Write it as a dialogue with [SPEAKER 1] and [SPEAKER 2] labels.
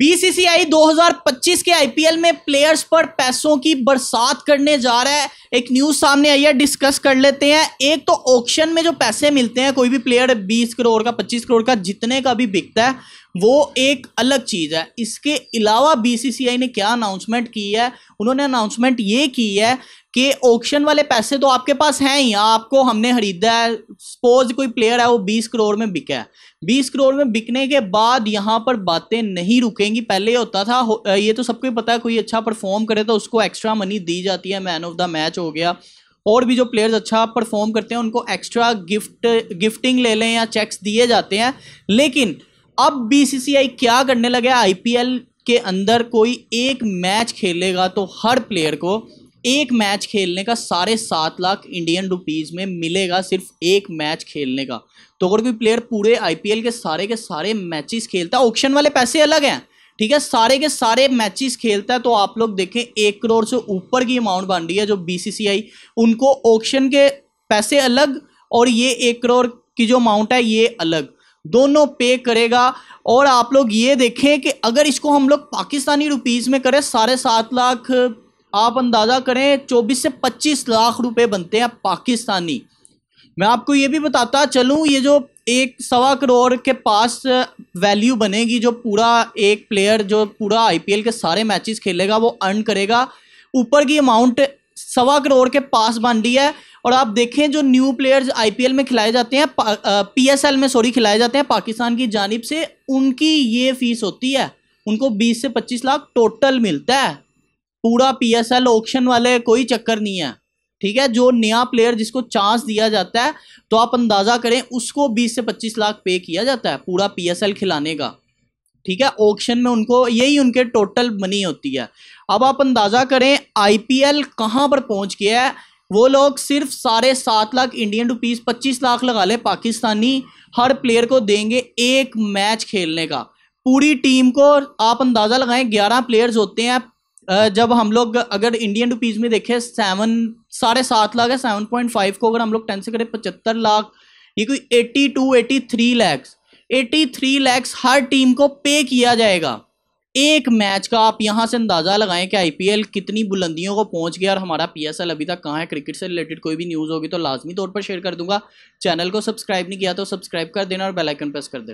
[SPEAKER 1] BCCI 2025 के IPL में players पर पैसों की बरसात करने जा रहा है एक न्यूज सामने आई है डिस्कस कर लेते हैं एक तो ऑक्शन में जो पैसे मिलते हैं कोई भी प्लेयर बीस करोड़ का पच्चीस करोड़ का जितने का भी बिकता है वो एक अलग चीज़ है इसके अलावा बीसीसीआई ने क्या अनाउंसमेंट की है उन्होंने अनाउंसमेंट ये की है कि ऑक्शन वाले पैसे तो आपके पास हैं ही आपको हमने खरीदा है सपोज कोई प्लेयर है वो बीस करोड़ में बिका है बीस करोड़ में बिकने के बाद यहाँ पर बातें नहीं रुकेंगी पहले ये होता था ये तो सबको पता है कोई अच्छा परफॉर्म करे तो उसको एक्स्ट्रा मनी दी जाती है मैन ऑफ द मैच हो गया और भी जो प्लेयर्स अच्छा परफॉर्म करते हैं उनको एक्स्ट्रा गिफ्ट गिफ्टिंग ले लें या चेक्स दिए जाते हैं लेकिन अब बीसीसीआई क्या करने लगे आईपीएल के अंदर कोई एक मैच खेलेगा तो हर प्लेयर को एक मैच खेलने का साढ़े सात लाख इंडियन रुपीस में मिलेगा सिर्फ एक मैच खेलने का तो अगर कोई प्लेयर पूरे आईपीएल के सारे के सारे मैचेस खेलता है ऑप्शन वाले पैसे अलग हैं ठीक है सारे के सारे मैचेस खेलता है तो आप लोग देखें एक करोड़ से ऊपर की अमाउंट बन रही है जो बीसीसीआई उनको ऑक्शन के पैसे अलग और ये एक करोड़ की जो अमाउंट है ये अलग दोनों पे करेगा और आप लोग ये देखें कि अगर इसको हम लोग पाकिस्तानी रुपीज़ में करें साढ़े सात लाख आप अंदाज़ा करें चौबीस से पच्चीस लाख रुपए बनते हैं पाकिस्तानी मैं आपको ये भी बताता चलूँ ये जो एक सवा करोड़ के पास वैल्यू बनेगी जो पूरा एक प्लेयर जो पूरा आईपीएल के सारे मैचेस खेलेगा वो अर्न करेगा ऊपर की अमाउंट सवा करोड़ के पास बन रही है और आप देखें जो न्यू प्लेयर्स आईपीएल में खिलाए जाते हैं पीएसएल में सॉरी खिलाए जाते हैं पाकिस्तान की जानब से उनकी ये फीस होती है उनको 20 से 25 लाख टोटल मिलता है पूरा पीएसएल ऑक्शन वाले कोई चक्कर नहीं है ठीक है जो नया प्लेयर जिसको चांस दिया जाता है तो आप अंदाज़ा करें उसको 20 से 25 लाख पे किया जाता है पूरा पीएसएल खिलाने का ठीक है ऑक्शन में उनको यही उनके टोटल मनी होती है अब आप अंदाज़ा करें आईपीएल कहां पर पहुंच गया है वो लोग सिर्फ साढ़े सात लाख इंडियन रुपीज पच्चीस लाख लगा ले पाकिस्तानी हर प्लेयर को देंगे एक मैच खेलने का पूरी टीम को आप अंदाज़ा लगाएं ग्यारह प्लेयर्स होते हैं जब हम लोग अगर इंडियन रुपीज़ में देखें सेवन साढ़े सात लाख है सेवन पॉइंट फाइव को अगर हम लोग टेन से करें पचहत्तर लाख ये कोई eighty two eighty three lakhs eighty three lakhs हर टीम को पे किया जाएगा एक मैच का आप यहाँ से अंदाज़ा लगाएं कि आईपीएल कितनी बुलंदियों को पहुँच गया और हमारा पीएसएल अभी तक कहाँ है क्रिकेट से रिलेटेड कोई भी न्यूज़ होगी तो लाजमी तौर पर शेयर कर दूंगा चैनल को सब्सक्राइब नहीं किया तो सब्सक्राइब कर देना और बेलाइकन प्रेस कर देना